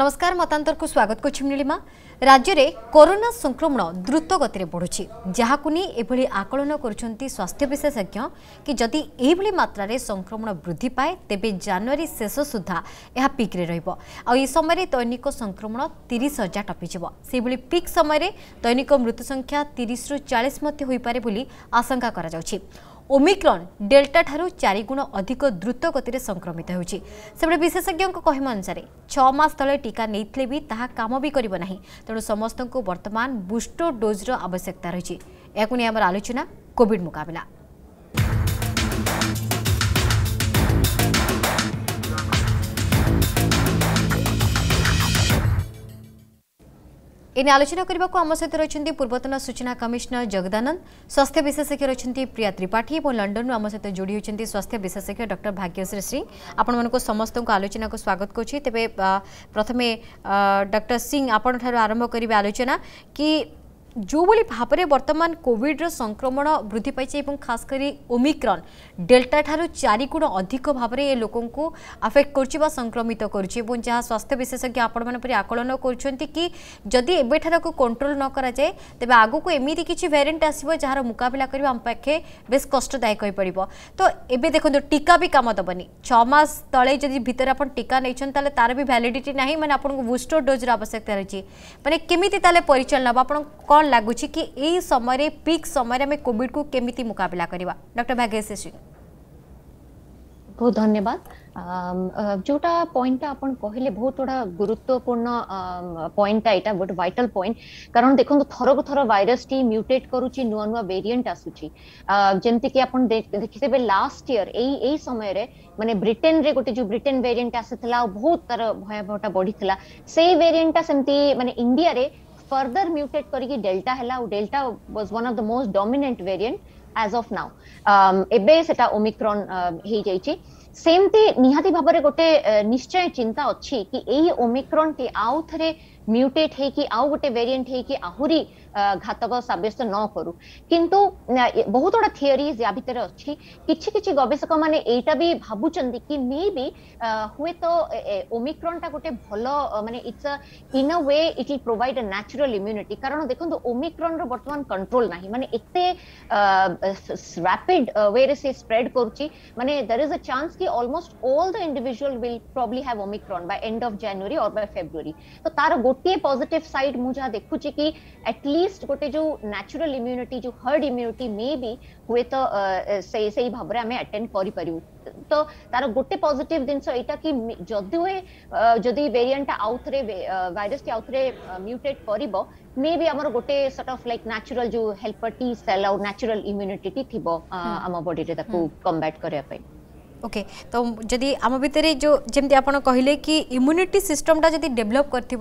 নমস্কার মতান্তরকু স্বাগত করছি নীলিমা রাজ্যের করোনা সংক্রমণ দ্রুত গতিরে বড়ুছি যাহাকু নিয়ে এভাবে আকলন করছেন স্বাস্থ্য বিশেষজ্ঞ কি যদি এইভাবে মাত্রার সংক্রমণ বৃদ্ধি পায় তেবে জানুয়ারি শেষ সুদ্ধা এহা পিক্রে রহব এই সময় দৈনিক সংক্রমণ তিরিশ হাজার টপিযোগ সেইভাবে পিক সময় দৈনিক মৃত্যু সংখ্যা তিরিশ রু চাশ মধ্যে হয়ে পড়ে বলে আশঙ্কা করা যাচ্ছে ଓମିକ୍ରନ୍ ଡେଲ୍ଟାଠାରୁ ଚାରିଗୁଣ ଅଧିକ ଦ୍ରୁତ ଗତିରେ ସଂକ୍ରମିତ ହେଉଛି ସେପଟେ ବିଶେଷଜ୍ଞଙ୍କ କହିବା ଅନୁସାରେ ଛଅ ମାସ ତଳେ ଟିକା ନେଇଥିଲେ ବି ତାହା କାମ ବି କରିବ ନାହିଁ ତେଣୁ ସମସ୍ତଙ୍କୁ ବର୍ତ୍ତମାନ ବୁଷ୍ଟର ଡୋଜ୍ର ଆବଶ୍ୟକତା ରହିଛି ଏହାକୁ ନେଇ ଆମର ଆଲୋଚନା କୋଭିଡ୍ ମୁକାବିଲା इन आलोचना करने को आम सहित तो रही पूर्वतन सूचना कमिश्नर जगदानंद स्वास्थ्य विशेषज्ञ रही प्रिया त्रिपाठी और लंडन आम सहित तो जोड़ी होती स्वास्थ्य विशेषज्ञ डक्टर भाग्यश्री सिंह आपण समस्त आलोचना को स्वागत करें प्रथम डक्टर सिंह आपण ठार आलोचना कि ଯେଉଁଭଳି ଭାବରେ ବର୍ତ୍ତମାନ କୋଭିଡ଼ର ସଂକ୍ରମଣ ବୃଦ୍ଧି ପାଇଛି ଏବଂ ଖାସ୍ କରି ଓମିକ୍ରନ୍ ଡେଲ୍ଟାଠାରୁ ଚାରିଗୁଣ ଅଧିକ ଭାବରେ ଏ ଲୋକଙ୍କୁ ଆଫେକ୍ଟ କରୁଛି ବା ସଂକ୍ରମିତ କରୁଛି ଏବଂ ଯାହା ସ୍ୱାସ୍ଥ୍ୟ ବିଶେଷଜ୍ଞ ଆପଣମାନଙ୍କ ପରି ଆକଳନ କରୁଛନ୍ତି କି ଯଦି ଏବେଠାରକୁ କଣ୍ଟ୍ରୋଲ ନ କରାଯାଏ ତେବେ ଆଗକୁ ଏମିତି କିଛି ଭେରିଏଣ୍ଟ ଆସିବ ଯାହାର ମୁକାବିଲା କରିବା ଆମ ପାଖେ ବେଶ୍ କଷ୍ଟଦାୟକ ହୋଇପଡ଼ିବ ତ ଏବେ ଦେଖନ୍ତୁ ଟିକା ବି କାମ ଦେବନି ଛଅ ମାସ ତଳେ ଯଦି ଭିତରେ ଆପଣ ଟିକା ନେଇଛନ୍ତି ତାହେଲେ ତାର ବି ଭ୍ୟାଲିଡିଟି ନାହିଁ ମାନେ ଆପଣଙ୍କୁ ବୁଷ୍ଟର ଡୋଜ୍ର ଆବଶ୍ୟକତା ରହିଛି ମାନେ କେମିତି ତାହେଲେ ପରିଚାଳନା ହେବ ଆପଣ କ'ଣ लगुच कि यही समय पिक समय कॉविड को केमी मुकबिला करवा डर भाग्यश सिंह बहुत धन्यवाद जोटा पॉइंट आप कहले बहुत गुड़ा गुरुत्वपूर्ण पॉइंट गोटे वाइटल पॉइंट कारण देखो थरक थर भाइरस टी म्यूटेट करुच्ची नुआ नुआ वेरिएंट आसूक आप देखते हैं लास्ट इयर यही समय रे मानते ब्रिटेन रे गोटे जो ब्रिटेन वेरिएंट आसी बहुत तरह भयावहटा बढ़ी था से वेरिएटा सेमती मानते इंडिया रे फर्दर म्यूटेट कर डेल्टा है delta was one of the most dominant variant as of now एबे सेटा ओमिक्रॉन हे जाइछि सेमती निहाती भाबरे गोटे uh, निश्चय चिंता अछि ओमिक्रॉन टी आउ थरे ମ୍ୟୁଟେଟ୍ ହେଇକି ଆଉ ଗୋଟେ ଭେରିଏଣ୍ଟ ହେଇକି ଆହୁରି ଘାତକ ସାବ୍ୟସ୍ତ ନ କରୁ କିନ୍ତୁ ବହୁତ ଗୁଡ଼ା ଥିଓରିଜ୍ ୟା ଭିତରେ ଅଛି କିଛି କିଛି ଗବେଷକମାନେ ଏଇଟା ବି ଭାବୁଛନ୍ତି କି ମେ ବି ହୁଏତ ଓମିକ୍ରନଟା ଗୋଟେ ଭଲ ମାନେ it's in a way it will provide natural immunity କାରଣ ଦେଖନ୍ତୁ ଓମିକ୍ରନର ବର୍ତ୍ତମାନ କଣ୍ଟ୍ରୋଲ ନାହିଁ ମାନେ ଏତେ ରାପିଡ ୱେରେ ସେ ସ୍ପ୍ରେଡ କରୁଛି ମାନେ ଦର୍ ଇଜ୍ ଅ ଚାନ୍ସ କି almost all the individual will probably have omicron by end of January or by February ତ ତାର ଗୋଟେ ଗୋଟିଏ ପଜିଟିଭ ସାଇଡ୍ ମୁଁ ଯାହା ଦେଖୁଛି କି ଆଟଲିଷ୍ଟ ଗୋଟେ ଯୋଉ ନ୍ୟାଚୁରାଲ ଇମ୍ୟୁନିଟି ଯୋଉ ହର୍ଡ ଇମ୍ୟୁନିଟି ମେ ବି ହୁଏତ ସେଇ ସେଇ ଭାବରେ ଆମେ ଆଟେଣ୍ଡ କରିପାରିବୁ ତ ତାର ଗୋଟେ ପଜିଟିଭ ଜିନିଷ ଏଇଟା କି ଯଦି ହୁଏ ଯଦି ଭେରିଆଣ୍ଟଟା ଆଉଥରେ ଭାଇରସଟି ଆଉଥରେ ମ୍ୟୁଟେଟ୍ କରିବ ମେ ବି ଆମର ଗୋଟେ ସର୍ଟ ଅଫ୍ ଲାଇକ୍ ନ୍ୟାଚୁରାଲ ଯୋଉ ହେଲ୍ପର ଟି ସେଲ୍ ଆଉ ନ୍ୟାଚୁରାଲ ଇମ୍ୟୁନିଟି ଥିବ ଆମ ବଡିରେ ତାକୁ କମ୍ବାଟ୍ କରିବା ପାଇଁ ओके तो जदि आम भितर जो जमी आप कहले कि इम्यूनिटी सिस्टमटा जब डेभलप कर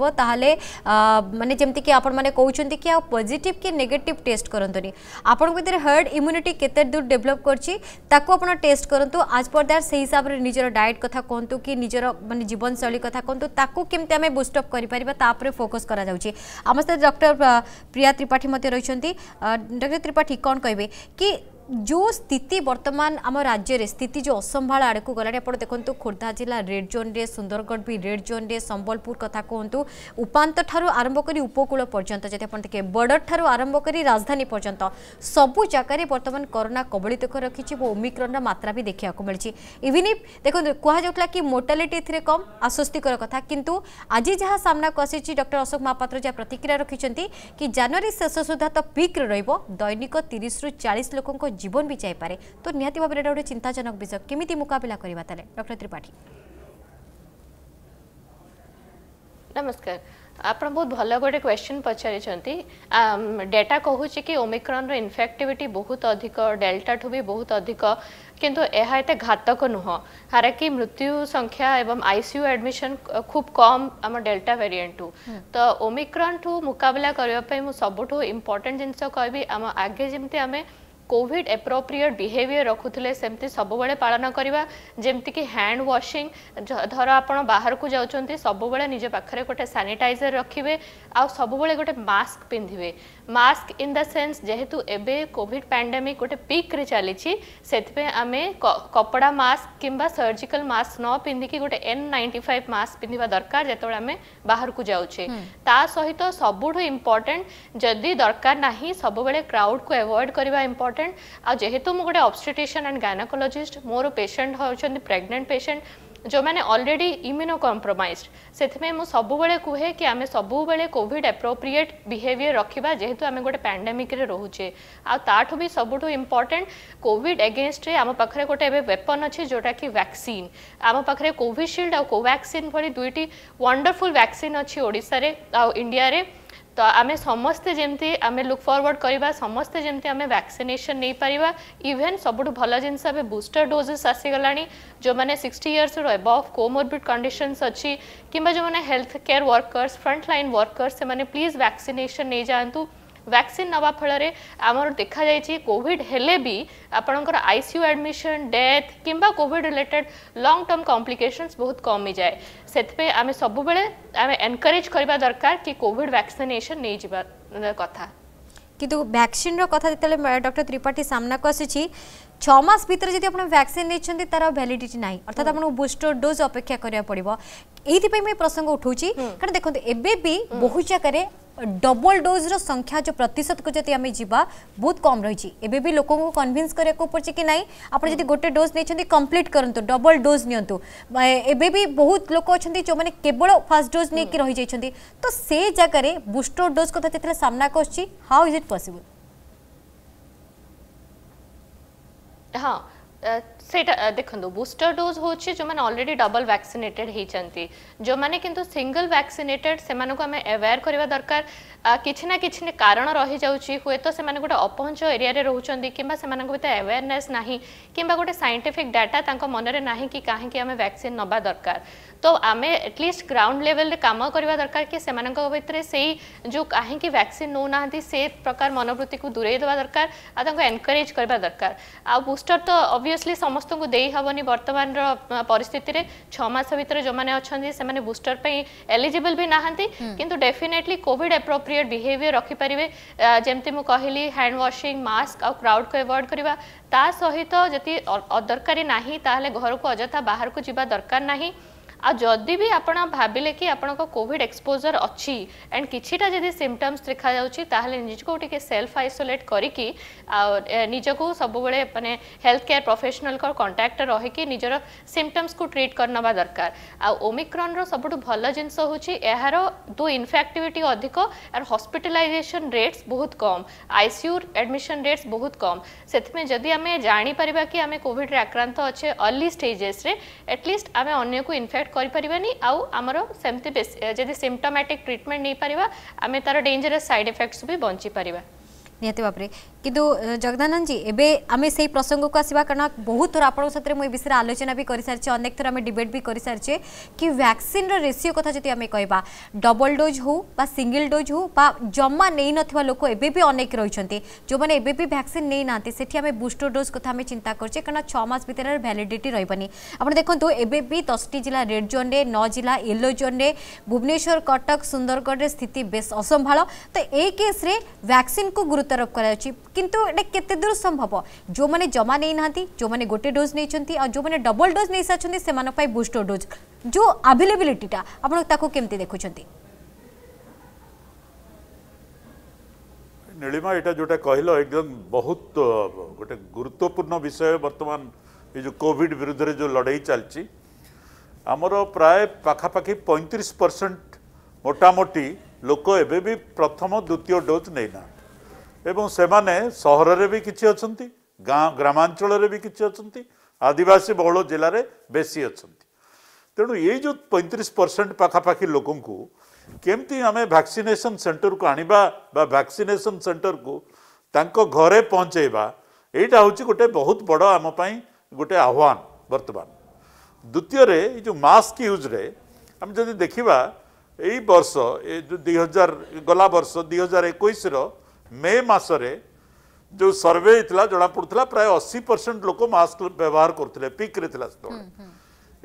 मानते जमती कि आपण कि पजिट कि नेगेट टेस्ट करते आपण भितर हर्ड इम्यूनिटी के दूर डेभलप कर टेस्ट करूँ आज पर दैट से हिसाब से निजर डाएट कथ कहतु कि निजर मान जीवनशैली कथ कथा कहतु केमती आम बुस्टअप कर फोकस करम सहित डॉक्टर प्रिया त्रिपाठी रही डॉक्टर त्रिपाठी कौन कहे कि जो स्थिति बर्तमान आम राज्य में स्थिति जो असंभा आड़ को गला आप देखते खोर्धा जिला रेड जोन रे सुंदरगढ़ भी रेड जोन रे संबलपुर कथा कहतु उपात ठारू आरंभ कर उपकूल पर्यटन जदि आप देखिए बर्डर ठारू आरंभ कर राजधानी पर्यंत सबु जगार बर्तमान करोना कबलित कर रखी और ओमिक्रन मात्रा भी देखा मिली इवन इफ देखते कहला कि मोर्टालीटी ए कम आश्वस्तिकर कथा किंतु आज जहाँ सामना को आसी डक्टर अशोक महापात्र जहाँ प्रतिक्रिया रखिंट कि जानुरी शेष सुधा तो पिक्रे दैनिक तीस रु चालीस लोकों জীবন বি যাইপরে তো নিহতি ভাবে এটা গোটে চিন্তাজনক বিষয় কেমিতি মোকাবিলা করা তাহলে ডক্টর ত্রিপাঠী নমস্কার ଆପଣ ବହୁତ ଭଲ ଗୋଟେ କ୍ୱେଶ୍ଚନ୍ ପଚାରିଛନ୍ତି ଡେଟା କହୁଛି କି ଓମିକ୍ରନ୍ର ଇନଫେକ୍ଟିଭିଟି ବହୁତ ଅଧିକ ଡେଲ୍ଟାଠୁ ବି ବହୁତ ଅଧିକ କିନ୍ତୁ ଏହା ଏତେ ଘାତକ ନୁହଁ ହାରାକି ମୃତ୍ୟୁ ସଂଖ୍ୟା ଏବଂ ଆଇସିୟୁ ଆଡ଼ମିସନ୍ ଖୁବ୍ କମ୍ ଆମ ଡେଲ୍ଟା ଭେରିଏଣ୍ଟଠୁ ତ ଓମିକ୍ରନ୍ଠୁ ମୁକାବିଲା କରିବା ପାଇଁ ମୁଁ ସବୁଠୁ ଇମ୍ପୋର୍ଟାଣ୍ଟ ଜିନିଷ କହିବି ଆମ ଆଗେ ଯେମିତି ଆମେ କୋଭିଡ୍ ଏପ୍ରୋପ୍ରିଏଟ୍ ବିହେଭିଅର୍ ରଖୁଥିଲେ ସେମିତି ସବୁବେଳେ ପାଳନ କରିବା ଯେମିତିକି ହ୍ୟାଣ୍ଡ ୱାଶିଂ ଧର ଆପଣ ବାହାରକୁ ଯାଉଛନ୍ତି ସବୁବେଳେ ନିଜ ପାଖରେ ଗୋଟେ ସାନିଟାଇଜର ରଖିବେ ଆଉ ସବୁବେଳେ ଗୋଟେ ମାସ୍କ ପିନ୍ଧିବେ ମାସ୍କ ଇନ୍ ଦ ସେନ୍ସ ଯେହେତୁ ଏବେ କୋଭିଡ୍ ପ୍ୟାଣ୍ଡେମିକ୍ ଗୋଟେ ପିକ୍ରେ ଚାଲିଛି ସେଥିପାଇଁ ଆମେ କପଡ଼ା ମାସ୍କ କିମ୍ବା ସର୍ଜିକାଲ ମାସ୍କ ନ ପିନ୍ଧିକି ଗୋଟେ ଏନ୍ ନାଇଣ୍ଟି ଫାଇଭ୍ ମାସ୍କ ପିନ୍ଧିବା ଦରକାର ଯେତେବେଳେ ଆମେ ବାହାରକୁ ଯାଉଛେ ତା ସହିତ ସବୁଠୁ ଇମ୍ପର୍ଟାଣ୍ଟ ଯଦି ଦରକାର ନାହିଁ ସବୁବେଳେ କ୍ରାଉଡ଼କୁ ଆଭଏଡ଼ କରିବା ଇମ୍ପର୍ଟାଣ୍ଟ ইম্পর্টাট আউ যেহেতু মু গোটে অবস্টেটিশিয়ান আন্ড গাইনাকোলোজিষ্ট মোর পেসেন্ট হচ্ছেন প্রেগনেন্ট পেসেন্ট ଯେଉଁମାନେ ଅଲରେଡ଼ି ଇମ୍ୟୁନୋ କମ୍ପ୍ରମାଇଜ୍ଡ ସେଥିପାଇଁ ମୁଁ ସବୁବେଳେ କୁହେ କି ଆମେ ସବୁବେଳେ କୋଭିଡ଼ ଆପ୍ରୋପ୍ରିଏଟ୍ ବିହେଭିଅର୍ ରଖିବା ଯେହେତୁ ଆମେ ଗୋଟେ ପ୍ୟାଣ୍ଡେମିକ୍ରେ ରହୁଛେ ଆଉ ତାଠୁ ବି ସବୁଠୁ ଇମ୍ପର୍ଟାଣ୍ଟ କୋଭିଡ଼ ଏଗେନଷ୍ଟରେ ଆମ ପାଖରେ ଗୋଟେ ଏବେ ୱେପନ୍ ଅଛି ଯେଉଁଟାକି ଭ୍ୟାକ୍ସିନ୍ ଆମ ପାଖରେ କୋଭିସିଲ୍ଡ ଆଉ କୋଭ୍ୟାକ୍ସିନ୍ ଭଳି ଦୁଇଟି ୱଣ୍ଡରଫୁଲ୍ ଭ୍ୟାକ୍ସିନ୍ ଅଛି ଓଡ଼ିଶାରେ ଆଉ ଇଣ୍ଡିଆରେ ତ ଆମେ ସମସ୍ତେ ଯେମିତି ଆମେ ଲୁକ୍ ଫରୱାର୍ଡ଼ କରିବା ସମସ୍ତେ ଯେମିତି ଆମେ ଭ୍ୟାକ୍ସିନେସନ୍ ନେଇପାରିବା ଇଭେନ୍ ସବୁଠୁ ଭଲ ଜିନିଷ ଏବେ ବୁଷ୍ଟର ଡୋଜେସ୍ ଆସିଗଲାଣି ଯେଉଁମାନେ ସିକ୍ସଟି ଇୟର୍ସରୁ ଏବଭ୍ କୋମୋର୍ବିଡ୍ କଣ୍ଡିସନ୍ସ ଅଛି କିମ୍ବା ଯେଉଁମାନେ health care workers front line workers ସେମାନେ ପ୍ଲିଜ୍ ଭ୍ୟାକ୍ସିନେସନ୍ ନେଇଯାଆନ୍ତୁ ভ্যাকসিন নেওয়া ফলে আমার দেখা যাই কোভিড হলে বি আপনার আইসিউ আডমিশন ডেথ কিংবা COVID related long term complications বহুত কমি যায় সেপাই আমি সবুলে আমি এনকরেজ করা দরকার কি কোভিড ভ্যাকসিনেসন নিয়ে যা কথা কিন্তু ভ্যাকসিনর কথা যেত ডক্টর ত্রিপাঠী সামনাকু আসুচি ছমাস ভিতরে যদি আপনার ভ্যাকসিন নিয়েছেন তার ভ্যালিডিটি নাই অর্থাৎ আপনার বুস্টর ডোজ অপেক্ষা করা পড়ব এইপাই মু প্রসঙ্গ উঠাউছি কারণ দেখুন এবে বি বহু জায়গায় डबल डोज्र संख्या जो प्रतिशत को जब आम बहुत कम रही एबे भी लोक कनभीन्स कराया पड़े कि ना आप जब गोटे डोज नहीं कम्प्लीट करूँ डबल डोज निंतु बहुत लोक अच्छा जो मैंने केवल फास्ट डोज नहीं रही जाइए तो से जगह बुस्टर डोज कथा जो सामना कर हाउ इज इट पसिबल हाँ देखो बुस्टर डोज हूँ जो मैंने अलरेडी डबल वैक्सीनेटेड होती जो मैंने कि सिंगल वैक्सीनेटेड से हमें अवेयर करवा दरकार कि ना कि कारण रही जाए हूँ तो गोटे अपहंच एरिया रोचे कि अवेयरने ना कि गोटे सैंटिफिक डाटा मन मनरे ना कि कहीं वैक्सीन नवा दरकार तो आम एटलिस्ट ग्राउंड लेवल काम करने दरकार कि भितर से जो कहीं वैक्सीन नौ ना से प्रकार मनोवृत्ति को दूरे दवा दरकार आज एनकरेज करवा दरकार आ बुस्टर तो अभीयसली सम समस्त को दे हेनी बर्तमान रिस्थित छस भितर जो मैंने अच्छा से मैंने बुस्टर पर एलिजिबल भी ना किंतु डेफिनेटली कोविड एप्रोप्रिएट बिहेयर रखिपारे जमी कहली हैंड वाशिंग मस्क आउ क्राउड को एवॉड करवा सहित जी दरकारी ना तो घर को अजथा बाहर को जवा दरकार नहीं ଆଉ ଯଦି ବି ଆପଣ ଭାବିଲେ କି ଆପଣଙ୍କ କୋଭିଡ଼ ଏକ୍ସପୋଜର୍ ଅଛି ଆଣ୍ଡ କିଛିଟା ଯଦି ସିମ୍ପଟମ୍ସ ଦେଖାଯାଉଛି ତାହେଲେ ନିଜକୁ ଟିକେ ସେଲ୍ଫ ଆଇସୋଲେଟ୍ କରିକି ଆଉ ନିଜକୁ ସବୁବେଳେ ମାନେ ହେଲ୍ଥ କେୟାର ପ୍ରଫେସନାଲ୍ଙ୍କ କଣ୍ଟାକ୍ଟରେ ରହିକି ନିଜର ସିମ୍ପଟମ୍ସକୁ ଟ୍ରିଟ୍ କରିନେବା ଦରକାର ଆଉ ଓମିକ୍ରନ୍ର ସବୁଠୁ ଭଲ ଜିନିଷ ହେଉଛି ଏହାର ଦୁଇ ଇନଫେକ୍ଟିଭିଟି ଅଧିକ ଆର୍ ହସ୍ପିଟାଲାଇଜେସନ୍ ରେଟ୍ସ ବହୁତ କମ୍ ଆଇସିୟୁ ଆଡ଼ମିସନ୍ ରେଟ୍ସ ବହୁତ କମ୍ ସେଥିପାଇଁ ଯଦି ଆମେ ଜାଣିପାରିବା କି ଆମେ କୋଭିଡ଼ରେ ଆକ୍ରାନ୍ତ ଅଛେ ଅର୍ଲି ଷ୍ଟେଜେସ୍ରେ ଆଟଲିଷ୍ଟ ଆମେ ଅନ୍ୟକୁ ଇନଫେକ୍ଟ ট্রিটমেন্ট করে আমার সেমতি যদি সিমটোমাটিক ট্রিটমেন্ট নিয়ে পারা আমি তার ডেঞ্জরস সাইড এফেক্টস বি বঞ্চি পারা নিহতি ভাবে কিন্তু জগদানন্দ জি এবে আমি সেই প্রসঙ্গক আসবা কারণ বহু থর আপনার সাথে এই বিষয়ে আলোচনা বি করে সারিছে অনেক থর আমি ডিবেট বি করে সারিছি কি ভ্যাকসিন রেসিও কথা যদি আমি কহবা ডবল ডোজ হো বা সিঙ্গল ডোজ হো বা জমা নেই নথিবা লোক এবে বি অনেক রয়েছেন যে এবে বি ভ্যাকসিন নেই না সেটি আমি বুস্টর ডোজ কথা আমি চিন্তা করছি কারণ ছ মাস ভিতরে ভ্যালিডিটি রহবানি আপনার দেখুন এবে বি দশটি জেলা রেড জোন্রে ন জেলা ইয়েলো জোন্রে ভুবনেশ্বর কটক সুন্দরগড়ের স্থিতি বেশ অসম্ভাল তো এই কেস্রে ভ্যাকসিন কু গুরুত্বারোপ করা কিন্তু এটা কেতে দূর সম্ভব যে জমা নেই না যে গোটে ডোজ নেই যে ডবল ডোজ নেই সারি সে বুস্টর ডোজ যে আভেলেবিলিটিটা আপনার তাকে কেমতি দেখুছেন ନୀଳିମା ଏଇଟା ଯେଉଁଟା କହିଲ ଏକଦମ ବହୁତ ଗୋଟେ ଗୁରୁତ୍ୱପୂର୍ଣ୍ଣ ବିଷୟ ବର୍ତ୍ତମାନ ଏ ଯେଉଁ କୋଭିଡ଼ ବିରୁଦ୍ଧରେ ଯେଉଁ ଲଢ଼େଇ ଚାଲିଛି ଆମର ପ୍ରାୟ ପାଖାପାଖି ପଇଁତିରିଶ ପରସେଣ୍ଟ ମୋଟାମୋଟି ଲୋକ ଏବେ ବି ପ୍ରଥମ ଦ୍ୱିତୀୟ ଡୋଜ୍ ନେଇନାହାନ୍ତି এবং ସେମାନେ ସହରରେ ବି କିଛି ଅଛନ୍ତି ଗାଁ ଗ୍ରାମାଞ୍ଚଳରେ ବି କିଛି ଅଛନ୍ତି ଆଦିବାସୀ ବହୁଳ ଜିଲ୍ଲାରେ ବେଶୀ ଅଛନ୍ତି ତେଣୁ ଏଇ ଯେଉଁ ପଇଁତିରିଶ ପରସେଣ୍ଟ ପାଖାପାଖି ଲୋକଙ୍କୁ କେମିତି ଆମେ ଭ୍ୟାକ୍ସିନେସନ୍ ସେଣ୍ଟରକୁ ଆଣିବା ବା ଭ୍ୟାକ୍ସିନେସନ୍ ସେଣ୍ଟରକୁ ତାଙ୍କ ଘରେ ପହଞ୍ଚାଇବା ଏଇଟା ହେଉଛି ଗୋଟେ ବହୁତ ବଡ଼ ଆମ ପାଇଁ ଗୋଟେ ଆହ୍ୱାନ ବର୍ତ୍ତମାନ ଦ୍ୱିତୀୟରେ ଏଇ ଯେଉଁ ମାସ୍କ ୟୁଜ୍ରେ ଆମେ ଯଦି ଦେଖିବା ଏଇ ବର୍ଷ ଏ ଯେଉଁ ଦୁଇ ହଜାର ଗଲା ବର୍ଷ ଦୁଇ ହଜାର ଏକୋଇଶର मे मस सर्वे जना पड़ा प्राय अशी परसेंट लोक मस्क व्यवहार करते पिक्रे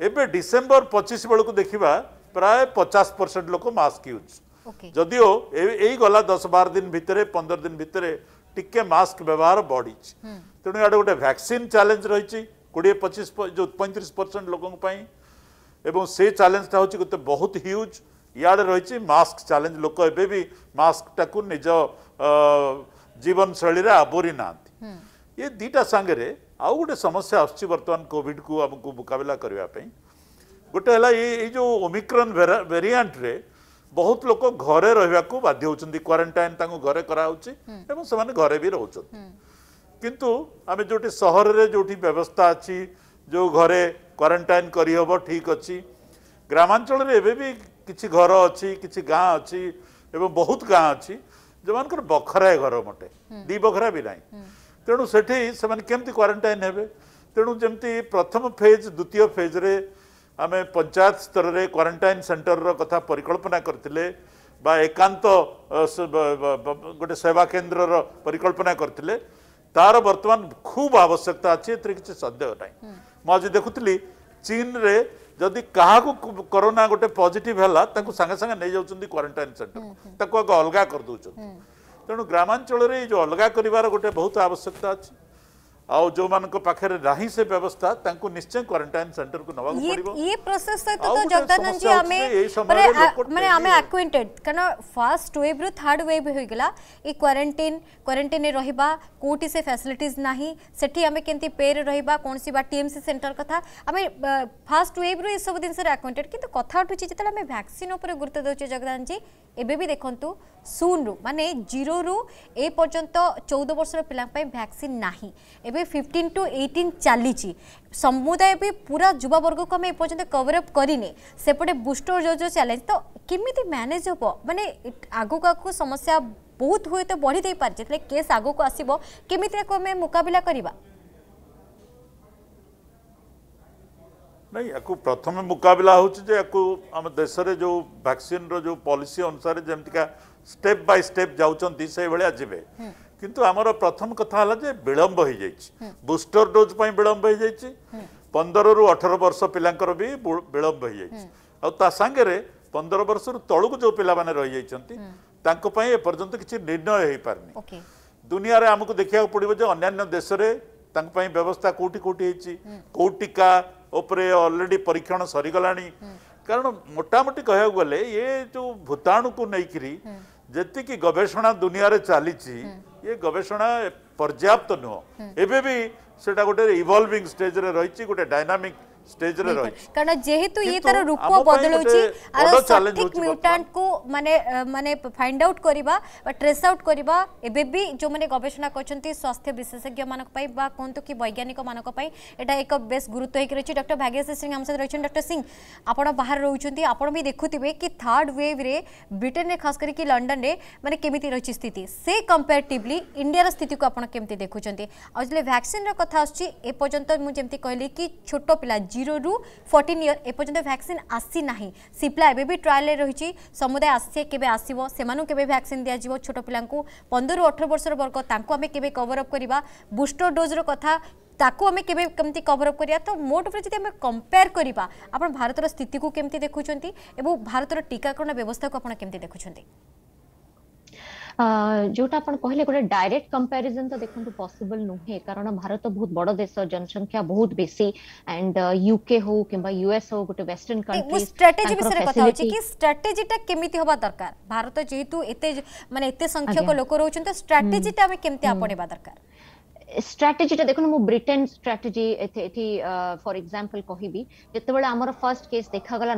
एवं डिसेम्बर पचिश बेलू देखा प्राय पचास परसेंट लोक मस्क यूज जदिओ गला दस बार दिन भितर पंदर दिन भितर टे मस्क व्यवहार बढ़ी तेणु ये गोटे भैक्सीन चैलेंज रही कोड़े पचीस जो पैंतीस परसेंट लोक से चैलेंजा हूँ गोटे बहुत ह्यूज ଇଆଡ଼େ ରହିଛି ମାସ୍କ ଚ୍ୟାଲେଞ୍ଜ ଲୋକ ଏବେ ବି ମାସ୍କଟାକୁ ନିଜ ଜୀବନଶୈଳୀରେ ଆବୋରି ନାହାନ୍ତି ଏ ଦୁଇଟା ସାଙ୍ଗରେ ଆଉ ଗୋଟେ ସମସ୍ୟା ଆସୁଛି ବର୍ତ୍ତମାନ କୋଭିଡ଼କୁ ଆମକୁ ମୁକାବିଲା କରିବା ପାଇଁ ଗୋଟେ ହେଲା ଏଇ ଯେଉଁ ଓମିକ୍ରନ୍ ଭେରିଆଣ୍ଟରେ ବହୁତ ଲୋକ ଘରେ ରହିବାକୁ ବାଧ୍ୟ ହେଉଛନ୍ତି କ୍ୱାରେଣ୍ଟାଇନ୍ ତାଙ୍କୁ ଘରେ କରାହେଉଛି ଏବଂ ସେମାନେ ଘରେ ବି ରହୁଛନ୍ତି କିନ୍ତୁ ଆମେ ଯେଉଁଠି ସହରରେ ଯେଉଁଠି ବ୍ୟବସ୍ଥା ଅଛି ଯେଉଁ ଘରେ କ୍ୱାରେଣ୍ଟାଇନ୍ କରିହେବ ଠିକ୍ ଅଛି ଗ୍ରାମାଞ୍ଚଳରେ ଏବେ ବି କିଛି ଘର ଅଛି କିଛି ଗାଁ ଅଛି ଏବଂ ବହୁତ ଗାଁ ଅଛି ଯେଉଁମାନଙ୍କର ବଖରାଏ ଘର ମୋଟେ ଦୁଇ ବଖରା ବି ନାହିଁ ତେଣୁ ସେଠି ସେମାନେ କେମିତି କ୍ୱାରେଣ୍ଟାଇନ୍ ହେବେ ତେଣୁ ଯେମିତି ପ୍ରଥମ ଫେଜ୍ ଦ୍ୱିତୀୟ ଫେଜ୍ରେ ଆମେ ପଞ୍ଚାୟତ ସ୍ତରରେ କ୍ୱାରେଣ୍ଟାଇନ୍ ସେଣ୍ଟରର କଥା ପରିକଳ୍ପନା କରିଥିଲେ ବା ଏକାନ୍ତ ଗୋଟେ ସେବା କେନ୍ଦ୍ରର ପରିକଳ୍ପନା କରିଥିଲେ ତାର ବର୍ତ୍ତମାନ ଖୁବ୍ ଆବଶ୍ୟକତା ଅଛି ଏଥିରେ କିଛି ସନ୍ଦେହ ନାହିଁ ମୁଁ ଆଜି ଦେଖୁଥିଲି ଚୀନରେ ଯଦି କାହାକୁ କରୋନା ଗୋଟେ ପଜିଟିଭ ହେଲା ତାକୁ ସାଙ୍ଗେ ସାଙ୍ଗେ ନେଇଯାଉଛନ୍ତି କ୍ୱାରେଣ୍ଟାଇନ୍ ସେଣ୍ଟର ତାକୁ ଆଗ ଅଲଗା କରିଦେଉଛନ୍ତି ତେଣୁ ଗ୍ରାମାଞ୍ଚଳରେ ଏଇ ଯେଉଁ ଅଲଗା କରିବାର ଗୋଟେ ବହୁତ ଆବଶ୍ୟକତା ଅଛି ଆଉ ଯୋଉମାନଙ୍କ ପାଖରେ ନାହିଁ ସେ ବ୍ୟବସ୍ଥା ତାଙ୍କୁ ନିଶ୍ଚୟ କ୍ୱାରେଣ୍ଟାଇନ ସେଣ୍ଟରକୁ ନେବାକୁ ପଡିବ ଏ ପ୍ରୋସେସ ସହିତ ତ ଜଗଦାନନ୍ଦ ଜୀ ଆମେ ମାନେ ଆମେ ଆକ୍ୱେଣ୍ଟେଡ କାରଣ ଫାର୍ଷ୍ଟ ୱେଭ ରୁ ଥାର୍ଡ ୱେଭ ହେଇଗଲା ଏ କ୍ୱାରେଣ୍ଟାଇନ କ୍ୱାରେଣ୍ଟାଇନରେ ରହିବା କୋଉଠି ସେ ଫ୍ୟାସିଲିଟିଜ ନାହିଁ ସେଠି ଆମେ କେମିତି ପେରେ ରହିବା କୌଣସି ବା ଟିଏମସି ସେଣ୍ଟର କଥା ଆମେ ଫାର୍ଷ୍ଟ ୱେଭ ରୁ ଏସବୁ ଜିନିଷରେ ଆକ୍ୱେଣ୍ଟେଡ କିନ୍ତୁ କଥା ଉଠୁଛି ଯେତେବେଳେ ଆମେ ଭ୍ୟାକ୍ସିନ ଉପରେ ଗୁରୁତ୍ୱ ଦେଉଛେ ଜଗଦାନନ୍ଦ ଜୀ ଏବେ ବି ଦେଖନ୍ତୁ ଶୂନରୁ ମାନେ ଜିରୋରୁ ଏ ପର୍ଯ୍ୟନ୍ତ ଚଉଦ ବର୍ଷର ପିଲାଙ୍କ ପାଇଁ ଭ୍ୟାକ୍ସିନ୍ ନାହିଁ ଏବେ ଫିଫ୍ଟିନ୍ ଟୁ ଏଇଟିନ୍ ଚାଲିଛି ସମୁଦାୟ ବି ପୁରା ଯୁବବର୍ଗକୁ ଆମେ ଏପର୍ଯ୍ୟନ୍ତ କଭରଅପ୍ କରିନେ ସେପଟେ ବୁଷ୍ଟର ଯୋଜ ଚ୍ୟାଲେଞ୍ଜ ତ କେମିତି ମ୍ୟାନେଜ୍ ହେବ ମାନେ ଆଗକୁ ଆଗକୁ ସମସ୍ୟା ବହୁତ ହୁଏତ ବଢ଼ିଦେଇପାରେ ଯେତେବେଳେ କେସ୍ ଆଗକୁ ଆସିବ କେମିତି ଆକୁ ଆମେ ମୁକାବିଲା କରିବା ନାଇଁ ୟାକୁ ପ୍ରଥମେ ମୁକାବିଲା ହେଉଛି ଯେ ୟାକୁ ଆମ ଦେଶରେ ଯେଉଁ ଭ୍ୟାକ୍ସିନ୍ର ଯେଉଁ ପଲିସି ଅନୁସାରେ ଯେମିତିକା ଷ୍ଟେପ୍ ବାଇ ଷ୍ଟେପ୍ ଯାଉଛନ୍ତି ସେଇଭଳିଆ ଯିବେ କିନ୍ତୁ ଆମର ପ୍ରଥମ କଥା ହେଲା ଯେ ବିଳମ୍ବ ହୋଇଯାଇଛି ବୁଷ୍ଟର ଡୋଜ୍ ପାଇଁ ବିଳମ୍ବ ହୋଇଯାଇଛି ପନ୍ଦରରୁ ଅଠର ବର୍ଷ ପିଲାଙ୍କର ବି ବିଳମ୍ବ ହୋଇଯାଇଛି ଆଉ ତା ସାଙ୍ଗରେ ପନ୍ଦର ବର୍ଷରୁ ତଳକୁ ଯେଉଁ ପିଲାମାନେ ରହିଯାଇଛନ୍ତି ତାଙ୍କ ପାଇଁ ଏପର୍ଯ୍ୟନ୍ତ କିଛି ନିର୍ଣ୍ଣୟ ହୋଇପାରିନି ଦୁନିଆରେ ଆମକୁ ଦେଖିବାକୁ ପଡ଼ିବ ଯେ ଅନ୍ୟାନ୍ୟ ଦେଶରେ ତାଙ୍କ ପାଇଁ ବ୍ୟବସ୍ଥା କେଉଁଠି କେଉଁଠି ହେଇଛି କେଉଁ ଟୀକା ଉପରେ ଅଲରେଡ଼ି ପରୀକ୍ଷଣ ସରିଗଲାଣି କାରଣ ମୋଟାମୋଟି କହିବାକୁ ଗଲେ ଏ ଯେଉଁ ଭୂତାଣୁକୁ ନେଇକିରି ଯେତିକି ଗବେଷଣା ଦୁନିଆରେ ଚାଲିଛି ଏ ଗବେଷଣା ପର୍ଯ୍ୟାପ୍ତ ନୁହଁ ଏବେ ବି ସେଇଟା ଗୋଟେ ଇଭଲଭିଂ ଷ୍ଟେଜ୍ରେ ରହିଛି ଗୋଟେ ଡାଇନାମିକ୍ स्टेज रे रहै कारण जेहेतु ये तर रूप बदलौछि आ सटीक म्यूटेंट को माने माने फाइंड आउट करबा बा ट्रेस आउट करबा एबे भी जो माने गवेषणा करछन्ति स्वास्थ्य विशेषज्ञ मानक पई बा कोंतु कि वैज्ञानिक मानक पई एटा एक बेस गुरुत्व हे करछि डॉक्टर भागेश सिंह हमसे रहछन डॉक्टर सिंह आपण बाहर रहउछन्ति आपण भी देखुतिबे कि थर्ड वेव रे ब्रिटेन रे खास करके लंडन रे माने केमिति रहछि स्थिति से कंपैरेटिवली इंडिया रे स्थिति को आपण केमिति देखुछन्ति आ जले वैक्सीन रे कथा आछि ए पर्यंत मु जेमति कहली कि छोटो पिला জিরো ফর্টিন ইয়র এপর্যন্ত ভ্যাকসিন আসি না সিপ্লা এবে বি ট্রায়ালে রয়েছে সমুদায় আসছে কেবে আসব সে কেবে ভ্যাকসিন দিয়া ছোট পিলা পনেরো অঠর বর্ষর বর্গ তাঁকু আমি কেবে কভর অপ করা বুস্টর ডোজর কথা ତାକୁ ଆମେ କେବେ କେମିତି କଭର୍ ଅପ୍ କରିବା ତ ମୋଟ ଉପରେ ଯଦି ଆମେ କମ୍ପେୟାର କରିବା ଆପଣ ଭାରତର ସ୍ଥିତିକୁ କେମିତି ଦେଖୁଛନ୍ତି ଏବଂ ଭାରତର ଟିକାକରଣ ବ୍ୟବସ୍ଥାକୁ ଆପଣ କେମିତି ଦେଖୁଛନ୍ତି ଯୋଉଟା ଆପଣ କହିଲେ ଗୋଟେ ଡାଇରେକ୍ଟ କମ୍ପାରିଜନ ତ ଦେଖନ୍ତୁ ପସିବଲ ନୁହେଁ କାରଣ ଭାରତ ବହୁତ ବଡ ଦେଶ ଜନସଂଖ୍ୟା ବହୁତ ବେଶୀ ଆଣ୍ଡ ୟୁକେ ହଉ କିମ୍ବା ୟୁଏସ୍ ହଉ ଗୋଟେ ୱେଷ୍ଟର୍ନ କଣ୍ଟ୍ରି ଷ୍ଟ୍ରାଟେଜି ବିଷୟରେ କଥା ହଉଛି କି ଷ୍ଟ୍ରାଟେଜିଟା କେମିତି ହବା ଦରକାର ଭାରତ ଯେହେତୁ ଏତେ ମାନେ ଏତେ ସଂଖ୍ୟକ ଲୋକ ରହୁଛନ୍ତି ଷ୍ଟ୍ରାଟେଜିଟା ଆମେ କେମିତି ଆପଣେଇବା ଦରକାର ଷ୍ଟ୍ରାଟେଜିଟା ଦେଖନ୍ତୁ ମୁଁ ବ୍ରିଟେନ୍ ଷ୍ଟ୍ରାଟେଜି ଏଠି ଫର ଏକ୍ଜାମ୍ପଲ୍ କହିବି ଯେତେବେଳେ ଆମର ଫର୍ଷ୍ଟ କେସ୍ ଦେଖାଗଲା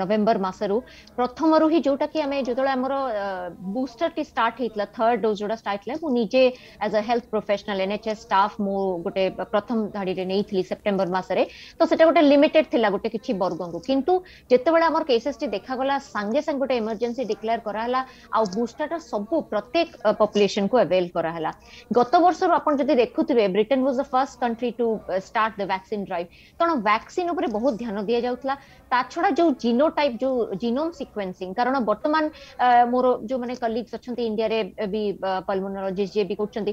ନଭେମ୍ବର ମାସରୁ ପ୍ରଥମରୁ ହିଁ ଯୋଉଟାକି ଆମେ ଯେତେବେଳେ ଆମର ବୁଷ୍ଟରଟି ଷ୍ଟାର୍ଟ ହେଇଥିଲା ଥର୍ଡ ଡୋଜ୍ ଯୋଉଟା ଷ୍ଟାର୍ଟ ହେଇଥିଲା ମୁଁ ନିଜେ ଆଜ୍ ଅ ହେଲ୍ଥ ପ୍ରଫେସନାଲ୍ ଏନ୍ଏଚ୍ଏସ୍ ଷ୍ଟାଫ୍ ମୁଁ ଗୋଟେ ପ୍ରଥମ ଧାଡ଼ିରେ ନେଇଥିଲି ସେପ୍ଟେମ୍ବର ମାସରେ ତ ସେଟା ଗୋଟେ ଲିମିଟେଡ୍ ଥିଲା ଗୋଟେ କିଛି ବର୍ଗଙ୍କୁ କିନ୍ତୁ ଯେତେବେଳେ ଆମର କେସେସ୍ଟି ଦେଖାଗଲା ସାଙ୍ଗେ ସାଙ୍ଗେ ଗୋଟେ ଏମର୍ଜେନ୍ସି ଡିକ୍ଲେୟାର କରାହେଲା ଆଉ ବୁଷ୍ଟରଟା ସବୁ ପ୍ରତ୍ୟେକ ପପୁଲେସନକୁ ଆଭେଲ୍ କରାହେଲା ଗତ ବର୍ଷରୁ ଆପଣ ଯଦି দেখুবে Britain was the first country to start the vaccine drive কারণ ভ্যাকসিন উপরে বহুত ধ্যান দিয়া যাওয়া তা ছড়া যে জিনো টাইপ যে জিনোম সিকোয়েন্সিং কারণ বর্তমান মোর যে মানে কলিগস অনেক ইন্ডিয়ারে বি পলমোনোলজিস্ট যে বি করছেন যে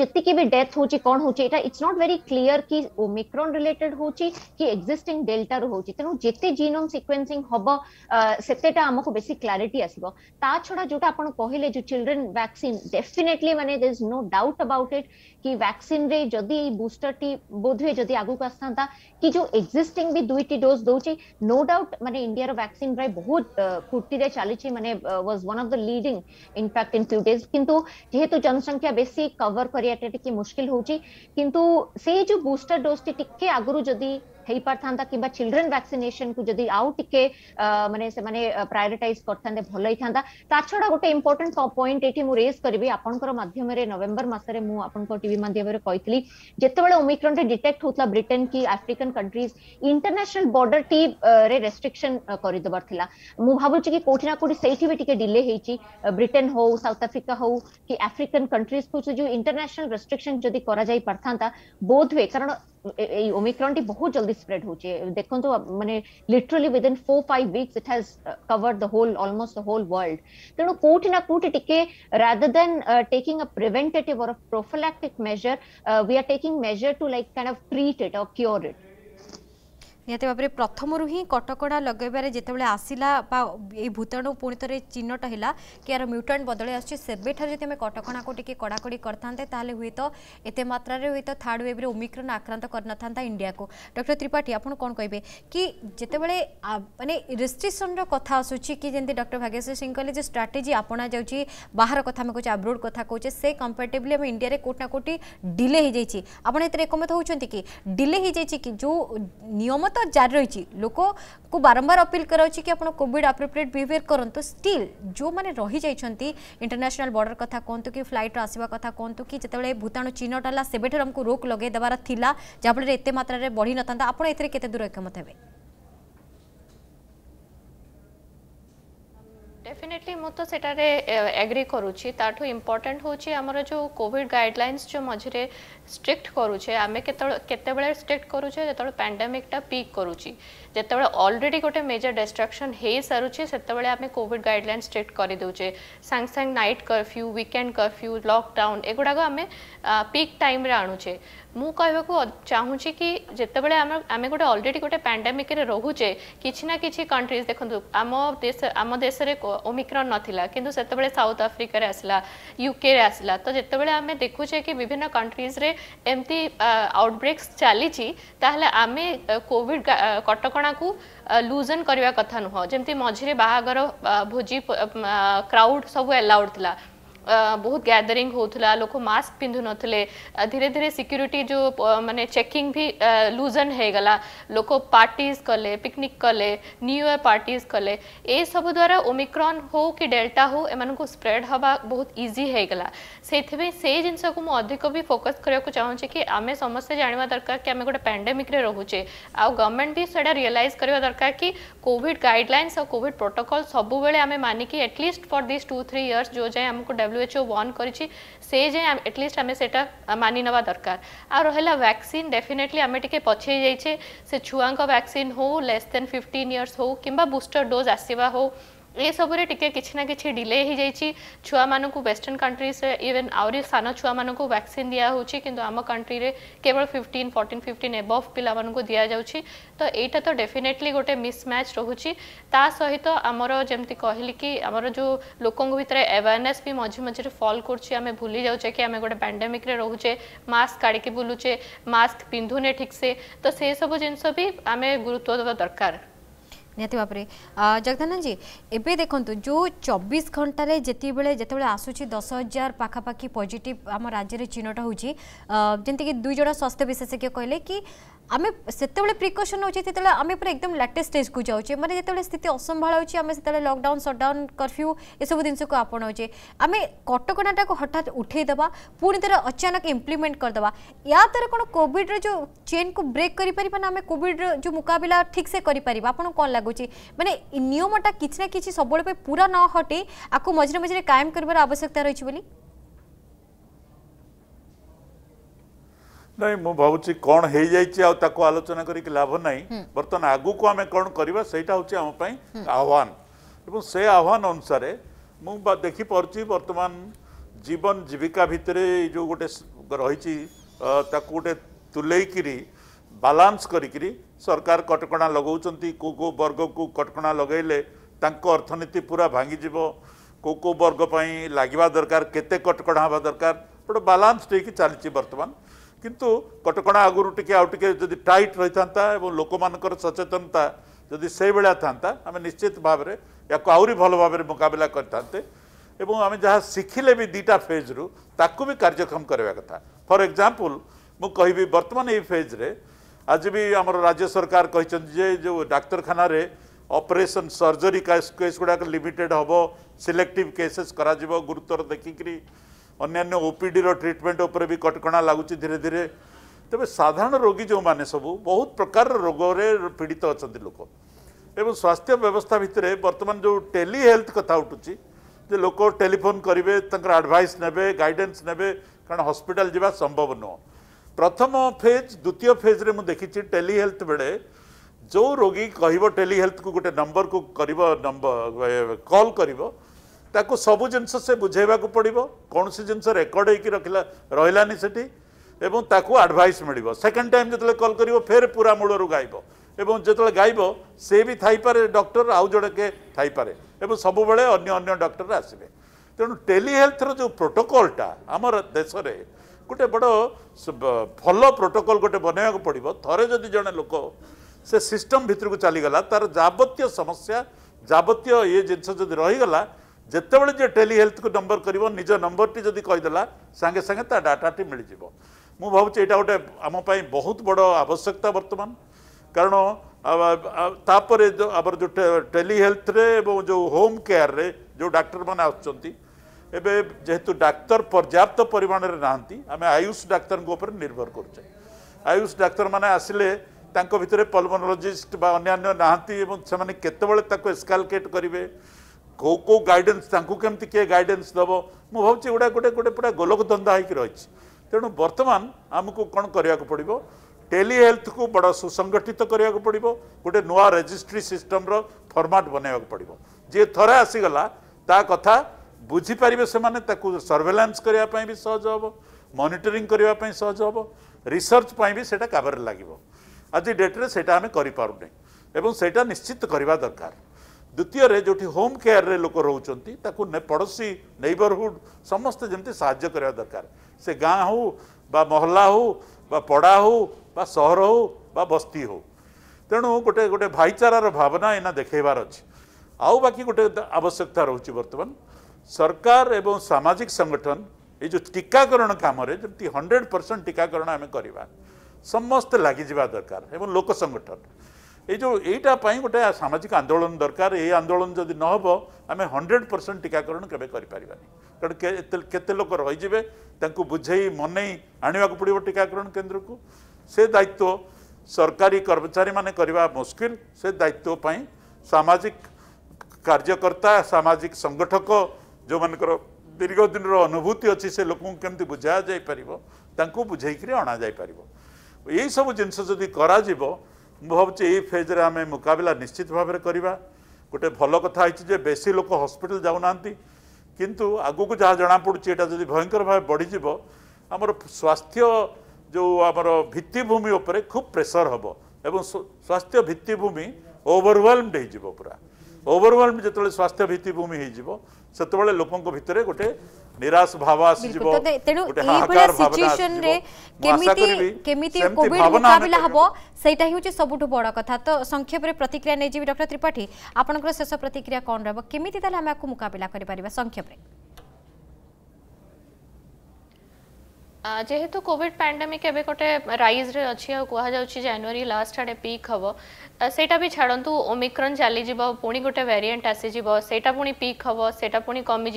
যেতিকি বি ডেথ হচ্ছে কোন হচ্ছে এটা ইটস নট ভেরি ক্লিয়ার কি ওমিক্রন রিলেটেড হচ্ছে কি এক্সিস্টিং ডেল্টা রু হচ্ছে তেমন যেতে জিনোম সিকোয়েন্সিং হব সেতেটা আমাকে বেশি ক্লারিটি আসব তা ছড়া যেটা আপনার কহিলে যে চিলড্রেন ভ্যাকসিন ডেফিনেটলি মানে there is no doubt about it कि वैक्सीन रे जदि बूस्टर टी बोधवे जदि आगु को आस्थांता कि जो एग्जिस्टिंग भी दुईटी डोज दोचे नो डाउट माने इंडिया रो वैक्सीन रे बहुत फुर्ती रे चली छे माने was one of the leading in in today's किंतु जेहेतु जनसंख्या बेसी कवर करिया टे कि मुश्किल होची किंतु से जो बूस्टर डोज टी टिक्के आगुरु जदि ହେଇପାରିଥାନ୍ତା କିମ୍ବା ଚିଲଡ୍ରେନ୍ ଭ୍ୟାକ୍ସିନେସନକୁ ଯଦି ଆଉ ଟିକେ ମାନେ ସେମାନେ ପ୍ରାୟୋରିଟାଇଜ କରିଥାନ୍ତେ ଭଲ ହେଇଥାନ୍ତା ତା ଛଡା ଗୋଟେ ଇମ୍ପୋର୍ଟାଣ୍ଟ ପଏଣ୍ଟ ଏଠି ମୁଁ ରେଜ୍ କରିବି ଆପଣଙ୍କର ମାଧ୍ୟମରେ ନଭେମ୍ବର ମାସରେ ମୁଁ ଆପଣଙ୍କ ଟିଭି ମାଧ୍ୟମରେ କହିଥିଲି ଯେତେବେଳେ ଓମିକ୍ରନଟେ ଡିଟେକ୍ଟ ହଉଥିଲା ବ୍ରିଟେନ୍ କି ଆଫ୍ରିକାନ୍ କଣ୍ଟ୍ରିଜ ଇଣ୍ଟରନ୍ୟାସନାଲ ବର୍ଡର ଟି ରେ ରେଷ୍ଟ୍ରିକ୍ସନ କରିଦେବାର ଥିଲା ମୁଁ ଭାବୁଛି କି କୋଉଠି ନା କୋଉଠି ସେଇଠି ବି ଟିକେ ଡିଲେ ହେଇଛି ବ୍ରିଟେନ୍ ହଉ ସାଉଥ ଆଫ୍ରିକା ହଉ କି ଆଫ୍ରିକାନ୍ କଣ୍ଟ୍ରିଜକୁ ସେ ଯୋଉ ଇଣ୍ଟରନ୍ୟାସନାଲ ରେଷ୍ଟ୍ରିକ୍ସନ ଯଦି କରାଯାଇ ପାରିଥାନ୍ତା ବୋଧ ହୁଏ କାରଣ ଏଇ ଓମିକ୍ରନଟି ବହୁତ ଜଲ୍ଦି spread hochi dekhantu mane literally within 4 5 weeks it has uh, covered the whole almost the whole world tenu koti na koti tike rather than uh, taking a preventative or a prophylactic measure uh, we are taking measure to like kind of treat it or cure it ନିହାତି ଭାବରେ ପ୍ରଥମରୁ ହିଁ କଟକଣା ଲଗାଇବାରେ ଯେତେବେଳେ ଆସିଲା ବା ଏଇ ଭୂତାଣୁ ପୁଣି ଥରେ ଚିହ୍ନଟ ହେଲା କି ଏହାର ମ୍ୟୁଟାଣ୍ଟ ବଦଳି ଆସୁଛି ସେବେଠାରୁ ଯଦି ଆମେ କଟକଣାକୁ ଟିକେ କଡ଼ାକଡ଼ି କରିଥାନ୍ତେ ତାହେଲେ ହୁଏତ ଏତେ ମାତ୍ରାରେ ହୁଏତ ଥାର୍ଡ଼ ୱେଭ୍ରେ ଓମିକ୍ରନ୍ ଆକ୍ରାନ୍ତ କରିନଥାନ୍ତା ଇଣ୍ଡିଆକୁ ଡକ୍ଟର ତ୍ରିପାଠୀ ଆପଣ କ'ଣ କହିବେ କି ଯେତେବେଳେ ମାନେ ରେଷ୍ଟ୍ରିକ୍ସନ୍ର କଥା ଆସୁଛି କି ଯେମିତି ଡକ୍ଟର ଭାଗେଶ୍ୱର ସିଂ କହିଲେ ଯେ ଷ୍ଟ୍ରାଟେଜି ଆପଣା ଯାଉଛି ବାହାର କଥା ଆମେ କହୁଛେ ଆବ୍ରୋଡ଼ କଥା କହୁଛେ ସେ କମ୍ପେରେଟିଭଲି ଆମେ ଇଣ୍ଡିଆରେ କୋଉଠି ନା କୋଉଠି ଡିଲେ ହେଇଯାଇଛି ଆପଣ ଏଥିରେ ଏକମତ ହେଉଛନ୍ତି କି ଡିଲେ ହେଇଯାଇଛି କି ଯେଉଁ ନିୟମ তো জারি রয়েছে লোককে বারম্বার অপিল করা হচ্ছে কি আপনার কোভিড আপ্রোপ্রিয়েট বিহেভিয়ার করতো স্টিল যে রহি যাই ইন্টরন্যাশনাল বর্ডর কথা কুহতু কি ফ্লাইট্র আসবা কথা কুহতু কি যেতবে ভূতাণু চিহ্নট হল সেবেঠার আমি রোক লগাই দেবার লা যাফলে এত মাত্রায় বড়ি নথান্তা আপনার এতে কেতে দূর একমত হবে ডেফিনেটলি ମୁଁ ତ ସେଠାରେ ଏଗ୍ରି କରୁଛି ତାଠୁ ଇମ୍ପୋର୍ଟାଣ୍ଟ ହେଉଛି ଆମର ଯେଉଁ କୋଭିଡ଼ ଗାଇଡ଼ଲାଇନ୍ସ ଯେଉଁ ମଝିରେ ଷ୍ଟ୍ରିକ୍ଟ କରୁଛେ ଆମେ କେତେବେଳେ କେତେବେଳେ ଷ୍ଟ୍ରିକ୍ଟ କରୁଛେ ଯେତେବେଳେ ପ୍ୟାଣ୍ଡେମିକଟା ପିକ୍ କରୁଛି ଯେତେବେଳେ ଅଲରେଡ଼ି ଗୋଟେ ମେଜର ଡିଷ୍ଟ୍ରାକ୍ସନ୍ ହୋଇସାରୁଛି ସେତେବେଳେ ଆମେ କୋଭିଡ଼ ଗାଇଡ଼ଲାଇନ୍ ଷ୍ଟ୍ରିକ୍ଟ କରିଦେଉଛେ ସାଙ୍ଗେ ସାଙ୍ଗେ night curfew weekend curfew lockdown ଏଗୁଡ଼ାକ ଆମେ ପିକ୍ ଟାଇମ୍ରେ ଆଣୁଛେ ମୁଁ କହିବାକୁ ଚାହୁଁଛି କି ଯେତେବେଳେ ଆମେ ଆମେ ଗୋଟେ ଅଲରେଡ଼ି ଗୋଟେ ପାଣ୍ଡାମିକରେ ରହୁଛେ କିଛି ନା କିଛି କଣ୍ଟ୍ରିଜ୍ ଦେଖନ୍ତୁ ଆମ ଦେଶ ଆମ ଦେଶରେ ଓମିକ୍ରନ୍ ନଥିଲା କିନ୍ତୁ ସେତେବେଳେ ସାଉଥ ଆଫ୍ରିକାରେ ଆସିଲା ୟୁକେରେ ଆସିଲା ତ ଯେତେବେଳେ ଆମେ ଦେଖୁଛେ କି ବିଭିନ୍ନ କଣ୍ଟ୍ରିଜ୍ରେ ଏମିତି ଆଉଟବ୍ରେକ୍ସ ଚାଲିଛି ତାହେଲେ ଆମେ କୋଭିଡ଼୍ କଟକଣାକୁ ଲୁଜନ୍ କରିବା କଥା ନୁହଁ ଯେମିତି ମଝିରେ ବାହାଘର ଭୋଜି କ୍ରାଉଡ଼ ସବୁ ଆଲାଉଡ଼ ଥିଲା बहुत गैदरिंग होता लोक मस्क पिंधु पिंधुन धीरे धीरे सिक्यूरीटी जो मानते चेकिंग भी लुजन हो गला लोक पार्ट कले पिकनिक कले न्यू इयर कले सब द्वारा ओमिक्रन हो कि डेल्टा हो स्प्रेड हवा बहुत इजी हो गला से जिन अधिक भी फोकस करके चाहूँ कि आम समस्त जाना दरकार कि आम गोटे पैंडेमिक्रे रोचे आउ गवर्नमेंट भी सैटा रियलाइज करवा दरकार कि कॉविड गाइडलैंस और कॉविड प्रोटोकल सब मानिकी at least for this two three years जो जाए आमको डेवलप डब्ल्यूएचओ वन करी से जाए एटलिस्ट आम से मानि ना दरकार आ रहा वैक्सीन डेफिनेटली आम टे पछे जाइए से छुआ वैक्सीन हो लेस देन फिफ्टन इयर्स हो कि बुस्टर डोज आसवा हूँ ଏସବୁରେ ଟିକେ କିଛି ନା କିଛି ଡିଲେ ହେଇଯାଇଛି ଛୁଆମାନଙ୍କୁ ୱେଷ୍ଟର୍ଣ୍ଣ କଣ୍ଟ୍ରିଜ୍ରେ ଇଭେନ୍ ଆହୁରି ସାନ ଛୁଆମାନଙ୍କୁ ଭ୍ୟାକ୍ସିନ୍ ଦିଆହେଉଛି କିନ୍ତୁ ଆମ କଣ୍ଟ୍ରିରେ କେବଳ ଫିଫ୍ଟିନ୍ ଫର୍ଟିନ୍ ଫିଫ୍ଟିନ୍ ଏବଭ୍ ପିଲାମାନଙ୍କୁ ଦିଆଯାଉଛି ତ ଏଇଟା ତ ଡେଫିନେଟଲି ଗୋଟେ ମିସ୍ମ୍ୟାଚ୍ ରହୁଛି ତା ସହିତ ଆମର ଯେମିତି କହିଲି କି ଆମର ଯେଉଁ ଲୋକଙ୍କ ଭିତରେ ଆୱାରନେସ୍ ବି ମଝି ମଝିରେ ଫଲ୍ କରୁଛି ଆମେ ଭୁଲି ଯାଉଛେ କି ଆମେ ଗୋଟେ ପାଣ୍ଡେମିକ୍ରେ ରହୁଛେ ମାସ୍କ କାଢ଼ିକି ବୁଲୁଛେ ମାସ୍କ ପିନ୍ଧୁନେ ଠିକ୍ସେ ତ ସେସବୁ ଜିନିଷ ବି ଆମେ ଗୁରୁତ୍ୱ ଦେବା ଦରକାର ନିହାତି ଭାବରେ ଜଗଦାନନ୍ଦ ଜୀ ଏବେ ଦେଖନ୍ତୁ ଯେଉଁ ଚବିଶ ଘଣ୍ଟାରେ ଯେତେବେଳେ ଯେତେବେଳେ ଆସୁଛି ଦଶ ହଜାର ପାଖାପାଖି ପଜିଟିଭ୍ ଆମ ରାଜ୍ୟରେ ଚିହ୍ନଟ ହେଉଛି ଯେମିତିକି ଦୁଇ ଜଣ ସ୍ୱାସ୍ଥ୍ୟ ବିଶେଷଜ୍ଞ କହିଲେ କି आम से प्रिकसन हो आम पूरा एकदम लाटेस्ट स्टेज को जाऊे मैंने जो स्थित असंभा आम से लकडाउन सटडाउन कर्फ्यू एसबू जिन को आपणाऊे आम कटकटा को हठात उठेदे पुणी थे अचानक इम्प्लीमेंट करदे या द्वारा कौन कॉविड्र जो चेन को ब्रेक करना आम कोविड्र जो मुकबिला ठीक से कर कौन लगुच मैंने निमटा कि ना कि सब पूरा न हटे आपको मझे मझे कायम कर आवश्यकता रही ନାଇଁ ମୁଁ ଭାବୁଛି କ'ଣ ହେଇଯାଇଛି ଆଉ ତାକୁ ଆଲୋଚନା କରିକି ଲାଭ ନାହିଁ ବର୍ତ୍ତମାନ ଆଗକୁ ଆମେ କ'ଣ କରିବା ସେଇଟା ହେଉଛି ଆମ ପାଇଁ ଆହ୍ୱାନ ଏବଂ ସେ ଆହ୍ୱାନ ଅନୁସାରେ ମୁଁ ଦେଖିପାରୁଛି ବର୍ତ୍ତମାନ ଜୀବନ ଜୀବିକା ଭିତରେ ଏଇ ଯେଉଁ ଗୋଟେ ରହିଛି ତାକୁ ଗୋଟେ ତୁଲେଇକିରି ବାଲାନ୍ସ କରିକିରି ସରକାର କଟକଣା ଲଗାଉଛନ୍ତି କେଉଁ କେଉଁ ବର୍ଗକୁ କଟକଣା ଲଗାଇଲେ ତାଙ୍କ ଅର୍ଥନୀତି ପୁରା ଭାଙ୍ଗିଯିବ କେଉଁ କେଉଁ ବର୍ଗ ପାଇଁ ଲାଗିବା ଦରକାର କେତେ କଟକଣା ହେବା ଦରକାର ଗୋଟେ ବାଲାନ୍ସ ଦେଇକି ଚାଲିଛି ବର୍ତ୍ତମାନ କିନ୍ତୁ କଟକଣା ଆଗରୁ ଟିକେ ଆଉ ଟିକେ ଯଦି ଟାଇଟ୍ ରହିଥାନ୍ତା ଏବଂ ଲୋକମାନଙ୍କର ସଚେତନତା ଯଦି ସେଇଭଳିଆ ଥାନ୍ତା ଆମେ ନିଶ୍ଚିତ ଭାବରେ ୟାକୁ ଆହୁରି ଭଲ ଭାବରେ ମୁକାବିଲା କରିଥାନ୍ତେ ଏବଂ ଆମେ ଯାହା ଶିଖିଲେ ବି ଦୁଇଟା ଫେଜ୍ରୁ ତାକୁ ବି କାର୍ଯ୍ୟକ୍ଷମ କରିବା କଥା ଫର୍ ଏକ୍ଜାମ୍ପଲ୍ ମୁଁ କହିବି ବର୍ତ୍ତମାନ ଏଇ ଫେଜ୍ରେ ଆଜି ବି ଆମର ରାଜ୍ୟ ସରକାର କହିଛନ୍ତି ଯେ ଯେଉଁ ଡାକ୍ତରଖାନାରେ ଅପରେସନ୍ ସର୍ଜରୀ କେସ୍ ଗୁଡ଼ାକ ଲିମିଟେଡ୍ ହେବ ସିଲେକ୍ଟିଭ୍ କେସେସ୍ କରାଯିବ ଗୁରୁତ୍ୱର ଦେଖିକିରି ଅନ୍ୟାନ୍ୟ ଓପିଡ଼ିର ଟ୍ରିଟମେଣ୍ଟ ଉପରେ ବି କଟକଣା ଲାଗୁଛି ଧୀରେ ଧୀରେ ତେବେ ସାଧାରଣ ରୋଗୀ ଯେଉଁମାନେ ସବୁ ବହୁତ ପ୍ରକାରର ରୋଗରେ ପୀଡ଼ିତ ଅଛନ୍ତି ଲୋକ ଏବଂ ସ୍ୱାସ୍ଥ୍ୟ ବ୍ୟବସ୍ଥା ଭିତରେ ବର୍ତ୍ତମାନ ଯେଉଁ ଟେଲି ହେଲ୍ଥ କଥା ଉଠୁଛି ଯେ ଲୋକ ଟେଲିଫୋନ୍ କରିବେ ତାଙ୍କର ଆଡ଼ଭାଇସ୍ ନେବେ ଗାଇଡ଼େନ୍ସ ନେବେ କାରଣ ହସ୍ପିଟାଲ ଯିବା ସମ୍ଭବ ନୁହଁ ପ୍ରଥମ ଫେଜ୍ ଦ୍ୱିତୀୟ ଫେଜ୍ରେ ମୁଁ ଦେଖିଛି ଟେଲି ହେଲ୍ଥ ବେଳେ ଯେଉଁ ରୋଗୀ କହିବ ଟେଲି ହେଲ୍ଥକୁ ଗୋଟେ ନମ୍ବରକୁ କରିବ ନମ୍ବର କଲ୍ କରିବ ତାକୁ ସବୁ ଜିନିଷ ସେ ବୁଝାଇବାକୁ ପଡ଼ିବ କୌଣସି ଜିନିଷ ରେକର୍ଡ଼ ହେଇକି ରଖିଲା ରହିଲାନି ସେଠି ଏବଂ ତାକୁ ଆଡ଼ଭାଇସ୍ ମିଳିବ ସେକେଣ୍ଡ ଟାଇମ୍ ଯେତେବେଳେ କଲ୍ କରିବ ଫେର୍ ପୁରା ମୂଳରୁ ଗାଇବ ଏବଂ ଯେତେବେଳେ ଗାଇବ ସେ ବି ଥାଇପାରେ ଡକ୍ଟର ଆଉ ଜଣେ କିଏ ଥାଇପାରେ ଏବଂ ସବୁବେଳେ ଅନ୍ୟ ଅନ୍ୟ ଡକ୍ଟର ଆସିବେ ତେଣୁ ଟେଲି ହେଲ୍ଥର ଯେଉଁ ପ୍ରୋଟୋକଲ୍ଟା ଆମର ଦେଶରେ ଗୋଟେ ବଡ଼ ଭଲ ପ୍ରୋଟୋକଲ୍ ଗୋଟେ ବନାଇବାକୁ ପଡ଼ିବ ଥରେ ଯଦି ଜଣେ ଲୋକ ସେ ସିଷ୍ଟମ୍ ଭିତରକୁ ଚାଲିଗଲା ତା'ର ଯାବତୀୟ ସମସ୍ୟା ଯାବତୀୟ ଇଏ ଜିନିଷ ଯଦି ରହିଗଲା ଯେତେବେଳେ ଯିଏ ଟେଲି ହେଲ୍ଥକୁ ନମ୍ବର କରିବ ନିଜ ନମ୍ବରଟି ଯଦି କହିଦେଲା ସାଙ୍ଗେ ସାଙ୍ଗେ ତା ଡାଟାଟି ମିଳିଯିବ ମୁଁ ଭାବୁଛି ଏଇଟା ଗୋଟେ ଆମ ପାଇଁ ବହୁତ ବଡ଼ ଆବଶ୍ୟକତା ବର୍ତ୍ତମାନ କାରଣ ତାପରେ ଆମର ଯେଉଁ ଟେଲି ହେଲ୍ଥରେ ଏବଂ ଯେଉଁ ହୋମ୍ କେୟାରରେ ଯେଉଁ ଡାକ୍ତରମାନେ ଆସୁଛନ୍ତି ଏବେ ଯେହେତୁ ଡାକ୍ତର ପର୍ଯ୍ୟାପ୍ତ ପରିମାଣରେ ନାହାନ୍ତି ଆମେ ଆୟୁଷ ଡାକ୍ତରଙ୍କ ଉପରେ ନିର୍ଭର କରୁଛେ ଆୟୁଷ ଡାକ୍ତରମାନେ ଆସିଲେ ତାଙ୍କ ଭିତରେ ପଲ୍ମୋନୋଲୋଜିଷ୍ଟ ବା ଅନ୍ୟାନ୍ୟ ନାହାନ୍ତି ଏବଂ ସେମାନେ କେତେବେଳେ ତାକୁ ଏସ୍କାଲକେଟ୍ କରିବେ କେଉଁ କେଉଁ ଗାଇଡ଼େନ୍ସ ତାଙ୍କୁ କେମିତି କିଏ ଗାଇଡ଼େନ୍ସ ଦେବ ମୁଁ ଭାବୁଛି ଏଗୁଡ଼ା ଗୋଟେ ଗୋଟେ ପୁରା ଗୋଲକଧନ୍ଦା ହେଇକି ରହିଛି ତେଣୁ ବର୍ତ୍ତମାନ ଆମକୁ କ'ଣ କରିବାକୁ ପଡ଼ିବ ଟେଲି ହେଲ୍ଥକୁ ବଡ଼ ସୁସଂଗଠିତ କରିବାକୁ ପଡ଼ିବ ଗୋଟେ ନୂଆ ରେଜିଷ୍ଟ୍ରି ସିଷ୍ଟମର ଫର୍ମାଟ୍ ବନାଇବାକୁ ପଡ଼ିବ ଯିଏ ଥରେ ଆସିଗଲା ତା କଥା ବୁଝିପାରିବେ ସେମାନେ ତାକୁ ସର୍ଭେଲାନ୍ସ କରିବା ପାଇଁ ବି ସହଜ ହେବ ମନିଟରିଂ କରିବା ପାଇଁ ସହଜ ହେବ ରିସର୍ଚ୍ଚ ପାଇଁ ବି ସେଇଟା କାମରେ ଲାଗିବ ଆଜି ଡେଟ୍ରେ ସେଇଟା ଆମେ କରିପାରୁନେ ଏବଂ ସେଇଟା ନିଶ୍ଚିତ କରିବା ଦରକାର ଦ୍ୱିତୀୟରେ ଯେଉଁଠି ହୋମ୍ କେୟାରରେ ଲୋକ ରହୁଛନ୍ତି ତାକୁ ପଡ଼ୋଶୀ ନେବରହୁଡ଼ ସମସ୍ତେ ଯେମିତି ସାହାଯ୍ୟ କରିବା ଦରକାର ସେ ଗାଁ ହଉ ବା ମହଲା ହଉ ବା ପଡ଼ା ହଉ ବା ସହର ହଉ ବା ବସ୍ତି ହଉ ତେଣୁ ଗୋଟେ ଗୋଟେ ଭାଇଚାରାର ଭାବନା ଏଇନା ଦେଖେଇବାର ଅଛି ଆଉ ବାକି ଗୋଟେ ଆବଶ୍ୟକତା ରହୁଛି ବର୍ତ୍ତମାନ ସରକାର ଏବଂ ସାମାଜିକ ସଂଗଠନ ଏଇ ଯେଉଁ ଟିକାକରଣ କାମରେ ଯେମିତି ହଣ୍ଡ୍ରେଡ଼ ପରସେଣ୍ଟ ଟିକାକରଣ ଆମେ କରିବା ସମସ୍ତେ ଲାଗିଯିବା ଦରକାର ଏବଂ ଲୋକ ସଂଗଠନ ଏଇ ଯେଉଁ ଏଇଟା ପାଇଁ ଗୋଟେ ସାମାଜିକ ଆନ୍ଦୋଳନ ଦରକାର ଏଇ ଆନ୍ଦୋଳନ ଯଦି ନ ହେବ ଆମେ ହଣ୍ଡ୍ରେଡ଼ ପରସେଣ୍ଟ ଟିକାକରଣ କେବେ କରିପାରିବାନି କାରଣ କେତେ ଲୋକ ରହିଯିବେ ତାଙ୍କୁ ବୁଝେଇ ମନେଇ ଆଣିବାକୁ ପଡ଼ିବ ଟିକାକରଣ କେନ୍ଦ୍ରକୁ ସେ ଦାୟିତ୍ୱ ସରକାରୀ କର୍ମଚାରୀମାନେ କରିବା ମୁସ୍କିଲ ସେ ଦାୟିତ୍ୱ ପାଇଁ ସାମାଜିକ କାର୍ଯ୍ୟକର୍ତ୍ତା ସାମାଜିକ ସଂଗଠକ ଯେଉଁମାନଙ୍କର ଦୀର୍ଘ ଦିନର ଅନୁଭୂତି ଅଛି ସେ ଲୋକଙ୍କୁ କେମିତି ବୁଝା ଯାଇପାରିବ ତାଙ୍କୁ ବୁଝେଇକରି ଅଣାଯାଇପାରିବ ଏଇସବୁ ଜିନିଷ ଯଦି କରାଯିବ ମୁଁ ଭାବୁଛି ଏଇ ଫେଜ୍ରେ ଆମେ ମୁକାବିଲା ନିଶ୍ଚିତ ଭାବରେ କରିବା ଗୋଟେ ଭଲ କଥା ହେଇଛି ଯେ ବେଶୀ ଲୋକ ହସ୍ପିଟାଲ ଯାଉନାହାନ୍ତି କିନ୍ତୁ ଆଗକୁ ଯାହା ଜଣାପଡ଼ୁଛି ଏଇଟା ଯଦି ଭୟଙ୍କର ଭାବେ ବଢ଼ିଯିବ ଆମର ସ୍ୱାସ୍ଥ୍ୟ ଯେଉଁ ଆମର ଭିତ୍ତିଭୂମି ଉପରେ ଖୁବ୍ ପ୍ରେସର ହେବ ଏବଂ ସ୍ୱାସ୍ଥ୍ୟ ଭିତ୍ତିଭୂମି ଓଭରୱେଲମ୍ଡ ହେଇଯିବ ପୁରା ଓଭରୱେଲମ୍ଡ ଯେତେବେଳେ ସ୍ୱାସ୍ଥ୍ୟ ଭିତ୍ତିଭୂମି ହେଇଯିବ ସେତେବେଳେ ଲୋକଙ୍କ ଭିତରେ ଗୋଟେ ନିରାଶ ଭାବ ଆସିଯିବ ତେଣୁ ଏଇଭଳିଆ ସିଚୁଏସନରେ କେମିତି କେମିତି କୋଭିଡ ମୁକାବିଲା ହେବ ସେଇଟା ହେଉଛି ସବୁଠୁ ବଡ଼ କଥା ତ ସଂକ୍ଷେପରେ ପ୍ରତିକ୍ରିୟା ନେଇଯିବି ଡକ୍ଟର ତ୍ରିପାଠୀ ଆପଣଙ୍କର ଶେଷ ପ୍ରତିକ୍ରିୟା କ'ଣ ରହିବ କେମିତି ତାହେଲେ ଆମେ ଆକୁ ମୁକାବିଲା କରିପାରିବା ସଂକ୍ଷେପରେ ଯେହେତु କୋଭିड ପାଣ୍ଡେମିକ ଏବେ ଗୋଟେ ରାଇଜ୍ରେ ଅଛି ଆଉ କୁହାଯାଉଛି ଜାନୁଆରୀ ଲାଷ୍ଟ ଆଡ଼େ ପିକ୍ ହେବ सेटा भी छाड़त ओमिक्रन चली पुणी गोटे वेरिएंट आसीज से पिक हम से कमिज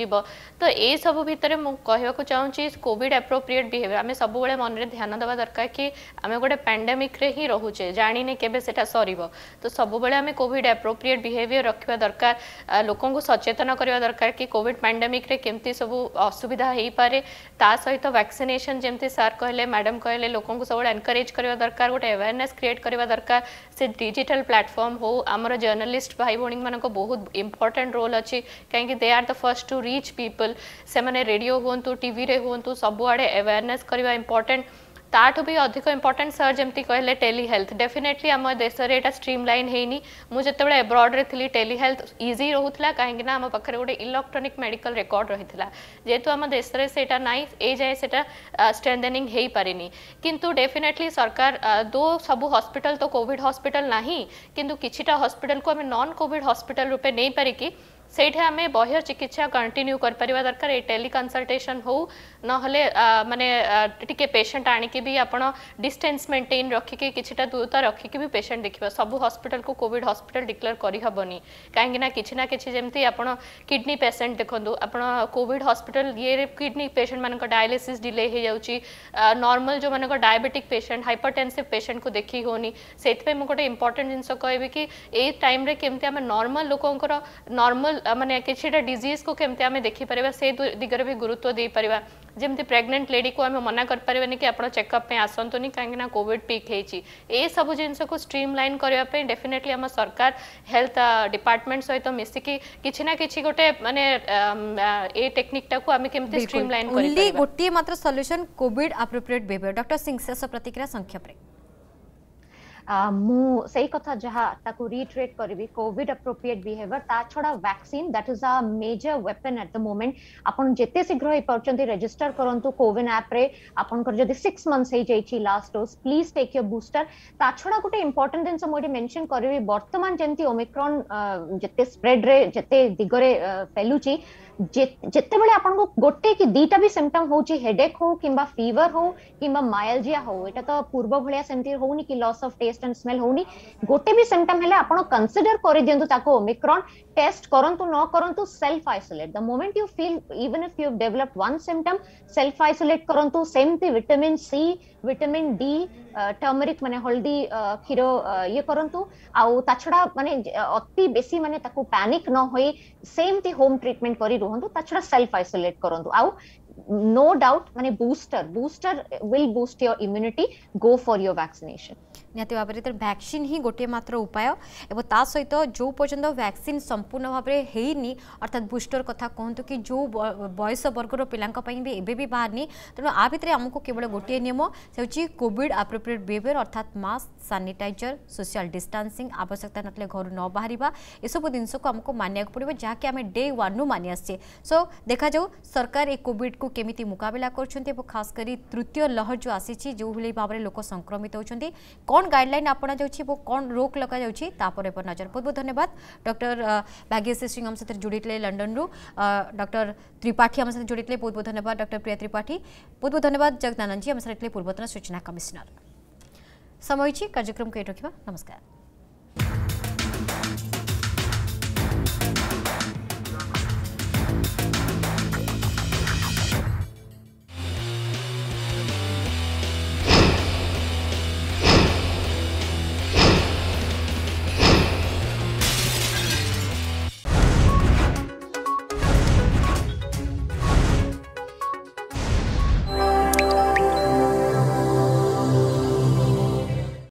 तो ये सब भितर मुझे चाहूँगी कॉविड एप्रोप्रिएट बिहेवियर आम सब मन में ध्यान देवा दरकार कि आम गोटे पैंडेमिक्रे हिं रोचे जाणिने के सर तो सब कॉविड एप्रोप्रिएट बिहेवियर रखा दरकार लोक सचेतन करवा दरकार कि कॉविड पैंडेमिक्रे के सब असुविधा हो पाए सहित वैक्सीनेसन जमी सार कहे मैडम कहे लोक सब एनकरेज करवा दरकार गोटे अवेयरने क्रिएट करवा दरकार से डिजिट डिजिटाल प्लाटफर्म हो आमर जर्नालीस्ट भाई भाई मान बहुत इम्पोर्टाट रोल अच्छी कहीं they are the first to reach people से रेडियो हूँ टी रे हूँ सबुआड़े अवेयरनेस करवा इम्पोर्टाट ताठ भी अधिक इम्पोर्टेन्ट सर जमी कह टेली हेल्थ डेफिनेटली आम देश में यहाँ स्ट्रीम लाइन है मुझे जो एब्रड्रे थी टेली हेल्थ इजी रोला कहीं आम पाखे गोटे इलेक्ट्रोनिक मेडिकल रेकर्ड रही है जेहेतु आम देश में से जाए से स्ट्रेंथेनिंग पारे कि डेफिनेटली सरकार दो सब हस्पिटाल तो कॉविड हस्पिटाल ना कि हस्पिटाल आम नन कॉविड हस्पिटाल रूपे नहीं पारिकी से आम बह्य चिकित्सा कंटिन्यू कर दरकार ये टेलीकनसल्टेसन हो নহলে মানে টিকে পেসেন্ট আনিকি বি আপনার ডিষ্টান্স মেন্টেন রক্ষিকি কিছটা দূরতা রক্ষিকি বি পেসেন্ট দেখিবা সব হসপিটাল কো কোভিড হসপিটাল ডিক্লেয়ার করি হবনি কাইকি না কিছ না কিছ যেমতি আপন কিডনি পেসেন্ট দেখুন আপন কোভিড হসপিটাল ইয়ে কিডনি পেসেন্ট মানক ডায়ালিসিস ডিলে হে যাউচি নরমাল যো মানক ডায়াবেটিক পেসেন্ট হাইপারটেনসিভ পেসেন্ট কো দেখি হোনি সেইপাই মু গোটে ইম্পর্টেন্ট জিনিস কইবি কি এই টাইম রে কেমতি আমি নরমাল লোকঙ্কর নরমাল মানে কিছটা ডিজিজ কো কেমতি আমি পারিবা সেই দিগরে বি গুরুত্ব দেই পারিবা जमी प्रेगनेंट लेडी को आम मना करें कि आप चेकअप आसतुनि कहीं कॉविड पिक सबू जिनस को स्ट्रीम लाइन करने डेफिनेटली आम सरकार हेल्थ डिपार्टमेंट सहित तो मिसिकी किसी ना कि गोटे मानने ये टेक्निकटा को आम के स्ट्रीम लाइन गोटे मात्र solution COVID appropriate behaviour doctor Singh शेष प्रतिक्रिया संक्षेप ମୁଁ ସେଇ କଥା ଯାହା ତାକୁ ରିଟ୍ରେଟ୍ କରିବି କୋଭିଡ୍ ଆପ୍ରୋପ୍ରିଏଟ୍ ବିହେଭିୟର ତା ଛଡ଼ା vaccine that is a major weapon at the moment ଆପଣ ଯେତେ ଶୀଘ୍ର ହେଇପାରୁଛନ୍ତି ରେଜିଷ୍ଟର କରନ୍ତୁ କୋଭିନ୍ ଆପ୍ରେ ଆପଣଙ୍କର ଯଦି ସିକ୍ସ ମନ୍ଥସ୍ ହେଇଯାଇଛି last dose please take your booster ତା ଛଡ଼ା ଗୋଟେ ଇମ୍ପୋର୍ଟାଣ୍ଟ ଜିନିଷ ମୁଁ ଏଠି ମେନସନ୍ କରିବି ବର୍ତ୍ତମାନ ଯେମିତି ଓମିକ୍ରନ୍ ଯେତେ ସ୍ପ୍ରେଡ୍ରେ ଯେତେ ଦିଗରେ ଫେଲୁଛି ଯେତେବେଳେ ଆପଣଙ୍କୁ ଗୋଟେ କି ଦିଟା ବି ସିମ୍ପଟମ୍ ହଉଛି ହେଡେକ୍ ହଉ କିମ୍ବା ଫିଭର ହଉ କିମ୍ବା ମାୟାଲଜିଆ ହଉ ଏଟା ତ ପୂର୍ବ ଭଳିଆ ସେମିତି ହଉନି କି loss of taste and smell ହଉନି ଗୋଟେ ବି ସିମ୍ପଟମ୍ ହେଲେ ଆପଣ କନସିଡର କରିଦିଅନ୍ତୁ ତାକୁ ଓମିକ୍ରନ୍ ଟେଷ୍ଟ କରନ୍ତୁ ନ କରନ୍ତୁ self isolate the moment you feel even if you develop one symptom self isolate କରନ୍ତୁ ସେମିତି vitamin C vitamin D turmeric মানে হলদি ক্ষীর ইয়ে করন্তু আউ তাছাড়া মানে অতি বেশি মানে তাকু প্যানিক ন হই সেমতি হোম ট্রিটমেন্ট করি রুহন্তু তাছাড়া সেলফ আইসোলেট করন্তু আউ নো ডাউট মানে booster booster will boost your immunity go for your vaccination निहाती भाव में भैक्सीन ही गोटे मात्र उपाय सहित जो पर्यटन वैक्सीन संपूर्ण भाव में होनी अर्थात बुस्टर कथ कहत कि जो बयस वर्गर पिलाई भी एवं बाहर तेणु आ भितर आमको केवल गोटे नियम से कॉविड आप्रोप्रिएट बिहेवियर अर्थात मस्क सानिटाइजर सोशियाल डिस्टासी आवश्यकता ना घर न बाहर यह सब जिनस को आमको मानवाक पड़ा जहाँकि आम डे वु मानि सो देखा सरकार ये कॉविड को केमी मुकबिला कर खासकर तृतीय लहर जो आसी जो भाव में लोक संक्रमित होती कौन कौन गाइडलाइन अपना जाऊँगी वो कौन रोक लग पर नजर बहुत बहुत धन्यवाद डॉक्टर भाग्यश्री सिंह आम सहित जोड़ी लंडन रु डॉक्टर त्रिपाठी आम सहित जोड़ी बहुत बहुत धन्यवाद डॉक्टर प्रिया त्रिपाठी बहुत बहुत धन्यवाद जगदानंद जी आम सहित पूर्वतन सूचना कमिशनर समय कार्यक्रम को ये रखा नमस्कार